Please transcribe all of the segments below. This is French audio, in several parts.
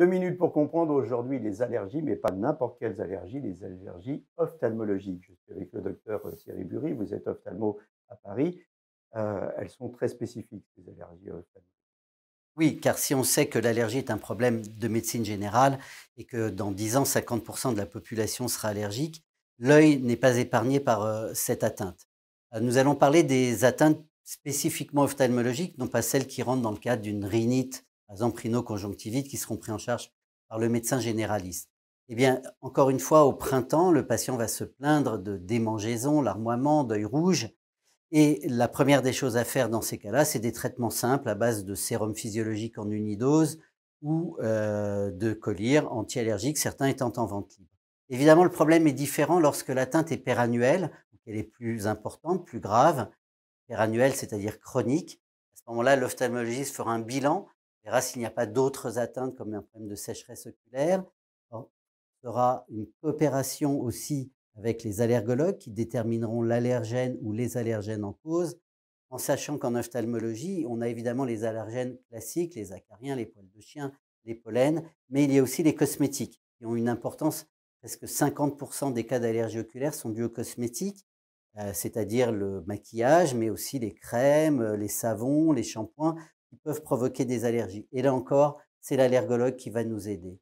Deux minutes pour comprendre aujourd'hui les allergies, mais pas n'importe quelles allergies, les allergies ophtalmologiques. Je suis avec le docteur euh, Thierry Bury, vous êtes ophtalmo à Paris. Euh, elles sont très spécifiques, ces allergies ophtalmologiques. Oui, car si on sait que l'allergie est un problème de médecine générale et que dans 10 ans, 50% de la population sera allergique, l'œil n'est pas épargné par euh, cette atteinte. Nous allons parler des atteintes spécifiquement ophtalmologiques, non pas celles qui rentrent dans le cadre d'une rhinite par exemple rhinoconjonctivite, qui seront pris en charge par le médecin généraliste. Eh bien, encore une fois, au printemps, le patient va se plaindre de démangeaisons, larmoiement, d'œil rouge. Et la première des choses à faire dans ces cas-là, c'est des traitements simples à base de sérum physiologique en unidose ou euh, de collyre anti-allergique, certains étant en vente libre. Évidemment, le problème est différent lorsque l'atteinte est pérannuelle, elle est plus importante, plus grave, pérannuelle, c'est-à-dire chronique. À ce moment-là, l'ophtalmologiste fera un bilan on verra s'il n'y a pas d'autres atteintes comme un problème de sécheresse oculaire. il y aura une coopération aussi avec les allergologues qui détermineront l'allergène ou les allergènes en cause, en sachant qu'en ophtalmologie, on a évidemment les allergènes classiques, les acariens, les poils de chien, les pollens, mais il y a aussi les cosmétiques qui ont une importance. Presque 50% des cas d'allergie oculaire sont dus aux cosmétiques, euh, c'est-à-dire le maquillage, mais aussi les crèmes, euh, les savons, les shampoings, peuvent provoquer des allergies. Et là encore, c'est l'allergologue qui va nous aider.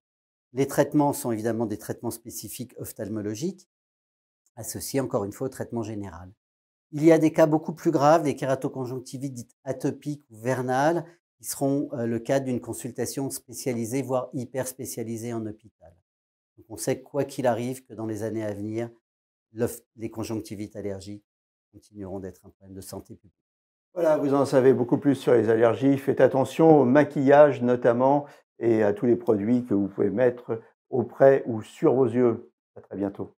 Les traitements sont évidemment des traitements spécifiques ophtalmologiques, associés encore une fois au traitement général. Il y a des cas beaucoup plus graves, des kératoconjonctivites dites atopiques ou vernales, qui seront euh, le cas d'une consultation spécialisée, voire hyper spécialisée en hôpital. Donc on sait quoi qu'il arrive que dans les années à venir, les conjonctivites allergiques continueront d'être un problème de santé publique. Voilà, vous en savez beaucoup plus sur les allergies. Faites attention au maquillage notamment et à tous les produits que vous pouvez mettre auprès ou sur vos yeux. À très bientôt.